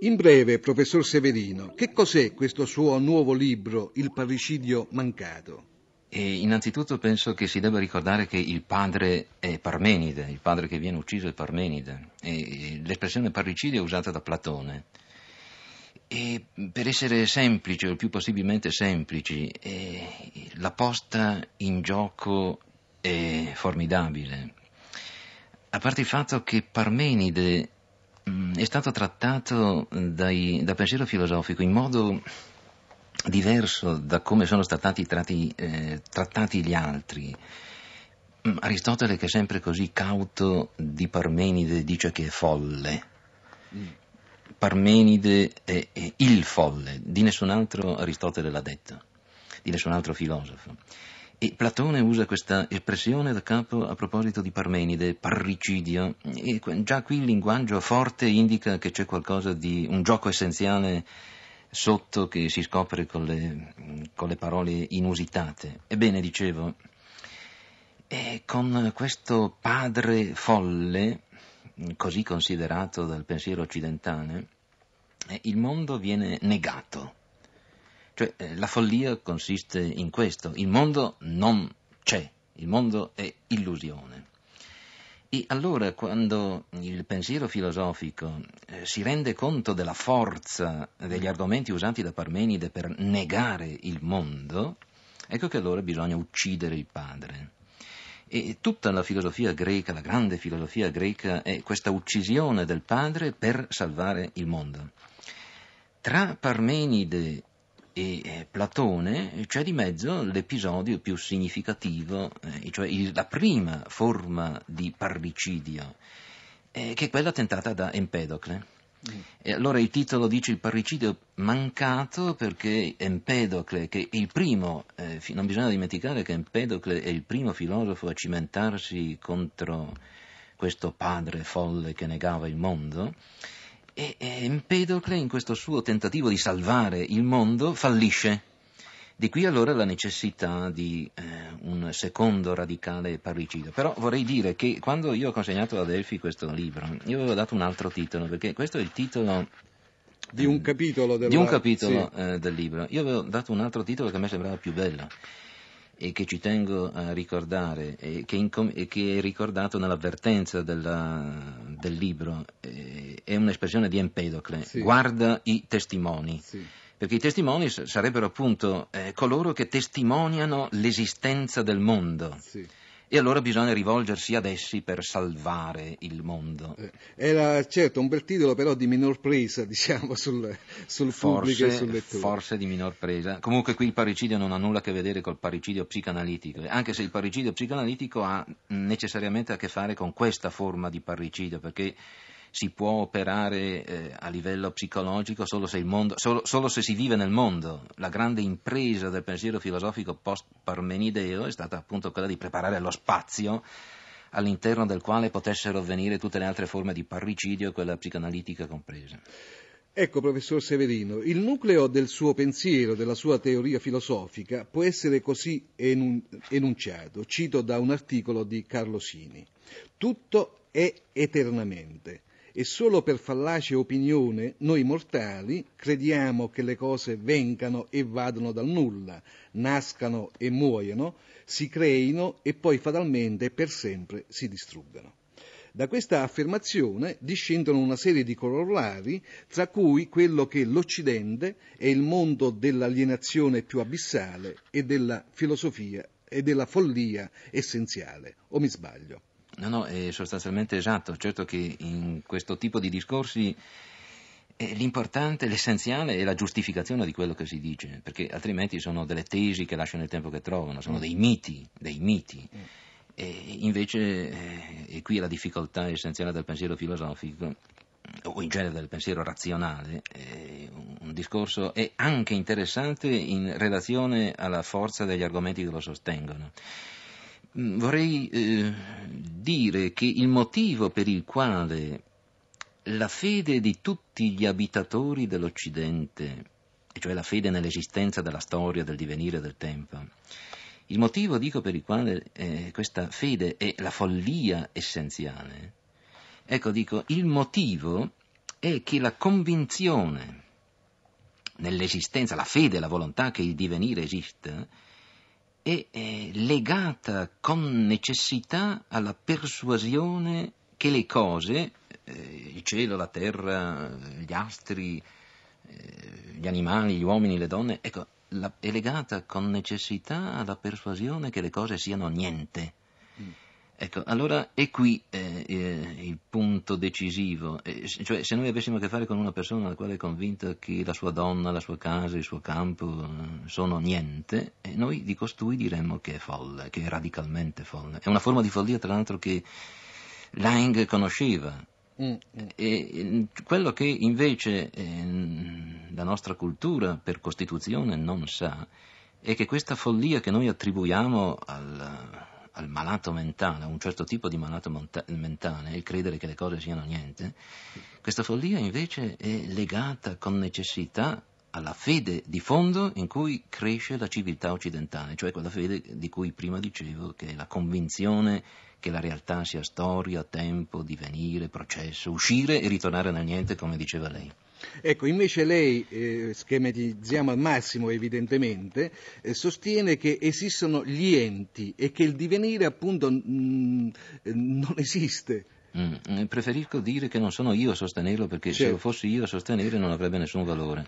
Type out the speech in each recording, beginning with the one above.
In breve, professor Severino, che cos'è questo suo nuovo libro, Il parricidio mancato? E innanzitutto penso che si debba ricordare che il padre è Parmenide, il padre che viene ucciso è Parmenide. E eh, l'espressione parricidio è usata da Platone. E per essere semplici, o il più possibilmente semplici, eh, la posta in gioco è formidabile. A parte il fatto che Parmenide Mm, è stato trattato mm, dai, da pensiero filosofico in modo diverso da come sono stati tratti, eh, trattati gli altri. Mm, Aristotele, che è sempre così cauto di Parmenide, dice che è folle. Parmenide è, è il folle, di nessun altro Aristotele l'ha detto, di nessun altro filosofo. E Platone usa questa espressione da capo a proposito di Parmenide, parricidio, e già qui il linguaggio forte indica che c'è qualcosa di un gioco essenziale sotto che si scopre con le, con le parole inusitate. Ebbene, dicevo, con questo padre folle, così considerato dal pensiero occidentale, il mondo viene negato cioè, eh, la follia consiste in questo, il mondo non c'è, il mondo è illusione. E allora quando il pensiero filosofico eh, si rende conto della forza degli argomenti usati da Parmenide per negare il mondo, ecco che allora bisogna uccidere il padre. E tutta la filosofia greca, la grande filosofia greca, è questa uccisione del padre per salvare il mondo. Tra Parmenide e eh, Platone c'è cioè di mezzo l'episodio più significativo, eh, cioè la prima forma di parricidio, eh, che è quella tentata da Empedocle. Mm. E allora il titolo dice il parricidio mancato perché Empedocle, che è il primo, fi- non bisogna dimenticare che Empedocle è il primo filosofo a cimentarsi contro questo padre folle che negava il mondo, e, e Empedocle, in questo suo tentativo di salvare il mondo, fallisce. Di qui allora la necessità di eh, un secondo radicale parricida. Però vorrei dire che quando io ho consegnato a Delphi questo libro, io avevo dato un altro titolo, perché questo è il titolo di un capitolo, della... di un capitolo sì. eh, del libro. Io avevo dato un altro titolo che a me sembrava più bello e che ci tengo a ricordare e che, com- e che è ricordato nell'avvertenza della, del libro. Eh, è un'espressione di Empedocle, sì. guarda i testimoni. Sì perché i testimoni sarebbero appunto eh, coloro che testimoniano l'esistenza del mondo. Sì. E allora bisogna rivolgersi ad essi per salvare il mondo. Eh, era certo un bel titolo, però di minor presa, diciamo, sul, sul forse, sul lettore. Forse di minor presa. Comunque qui il parricidio non ha nulla a che vedere col parricidio psicanalitico, eh, anche se il parricidio psicanalitico ha necessariamente a che fare con questa forma di parricidio, perché si può operare eh, a livello psicologico solo se, mondo, solo, solo se, si vive nel mondo. La grande impresa del pensiero filosofico post-parmenideo è stata appunto quella di preparare lo spazio all'interno del quale potessero avvenire tutte le altre forme di parricidio, quella psicoanalitica compresa. Ecco, professor Severino, il nucleo del suo pensiero, della sua teoria filosofica, può essere così enun- enunciato. Cito da un articolo di Carlo Sini. Tutto è eternamente e solo per fallace opinione noi mortali crediamo che le cose vengano e vadano dal nulla, nascano e muoiono, si creino e poi fatalmente per sempre si distruggano. Da questa affermazione discendono una serie di corollari, tra cui quello che l'Occidente è il mondo dell'alienazione più abissale e della filosofia e della follia essenziale, o mi sbaglio. No, no, è eh, sostanzialmente esatto. Certo che in questo tipo di discorsi eh, l'importante, l'essenziale è la giustificazione di quello che si dice, perché altrimenti sono delle tesi che lasciano il tempo che trovano, sono dei miti, dei miti. Mm. E invece, eh, e qui è la difficoltà essenziale del pensiero filosofico, o in genere del pensiero razionale, un discorso è anche interessante in relazione alla forza degli argomenti che lo sostengono. Mm, vorrei eh, dire che il motivo per il quale la fede di tutti gli abitatori dell'Occidente, e cioè la fede nell'esistenza della storia, del divenire del tempo, il motivo, dico, per il quale eh, questa fede è la follia essenziale, ecco, dico, il motivo è che la convinzione nell'esistenza, la fede, la volontà che il divenire esista, è, è eh, legata con necessità alla persuasione che le cose, eh, il cielo, la terra, gli astri, eh, gli animali, gli uomini, le donne, ecco, la, è legata con necessità alla persuasione che le cose siano niente. Mm Ecco, allora è qui eh, eh, il punto decisivo, eh, cioè se noi avessimo a che fare con una persona la quale è convinta che la sua donna, la sua casa, il suo campo eh, sono niente, eh, noi di costui diremmo che è folle, che è radicalmente folle. È una forma di follia tra l'altro che Lange conosceva. Mm, mm. E, eh, quello che invece ehm, la nostra cultura per costituzione non sa è che questa follia che noi attribuiamo al al malato mentale, a un certo tipo di malato monta- mentale, il credere che le cose siano niente, questa follia invece è legata con necessità alla fede di fondo in cui cresce la civiltà occidentale, cioè quella fede di cui prima dicevo, che è la convinzione che la realtà sia storia, tempo, divenire, processo, uscire e ritornare nel niente, come diceva lei. Ecco, invece lei, eh, schematizziamo al massimo evidentemente, eh, sostiene che esistono gli enti e che il divenire appunto mh, non esiste. Mm, mm, preferisco dire che non sono io a sostenerlo perché certo. se lo certo. fossi io a sostenere non avrebbe nessun valore.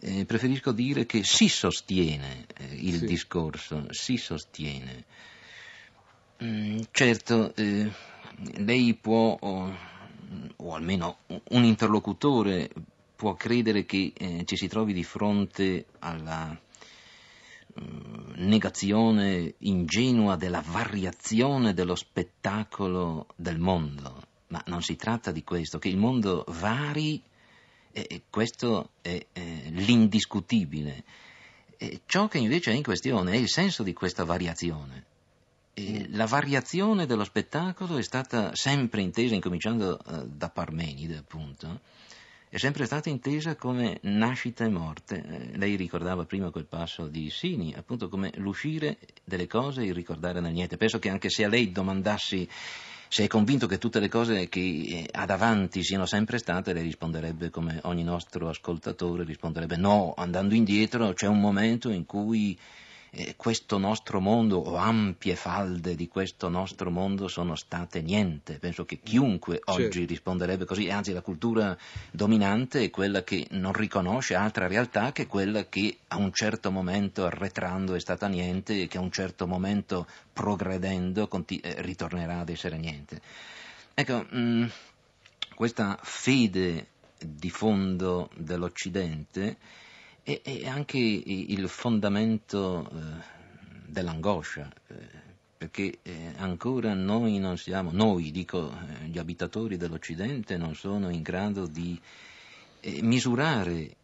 Eh, preferisco dire che si sostiene eh, il sì. discorso, si sostiene. Mm, certo, eh, lei può... Oh, o almeno un interlocutore può credere che eh, ci si trovi di fronte alla mm, negazione ingenua della variazione dello spettacolo del mondo, ma non si tratta di questo, che il mondo vari, eh, questo è l'indiscutibile. ciò che invece è in questione è il senso di questa variazione eh, la variazione dello spettacolo è stata sempre intesa, incominciando eh, da Parmenide appunto, è sempre stata intesa come nascita e morte. Eh, lei ricordava prima quel passo di Sini, appunto come l'uscire delle cose e il ricordare nel niente. Penso che anche se a lei domandassi se è convinto che tutte le cose che ha eh, davanti siano sempre state, lei risponderebbe come ogni nostro ascoltatore, risponderebbe no, andando indietro c'è un momento in cui eh, questo nostro mondo o ampie falde di questo nostro mondo sono state niente. Penso che chiunque oggi certo. risponderebbe così, anzi la cultura dominante è quella che non riconosce altra realtà che quella che a un certo momento arretrando è stata niente e che a un certo momento progredendo conti- eh, ritornerà ad essere niente. Ecco, mh, mm, questa fede di fondo dell'Occidente e, e anche il fondamento eh, dell'angoscia, eh, perché eh, ancora noi non siamo, noi dico eh, gli abitatori dell'Occidente non sono in grado di misurare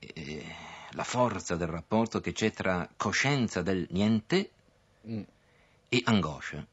la forza del rapporto che c'è tra coscienza del niente mm. e angoscia.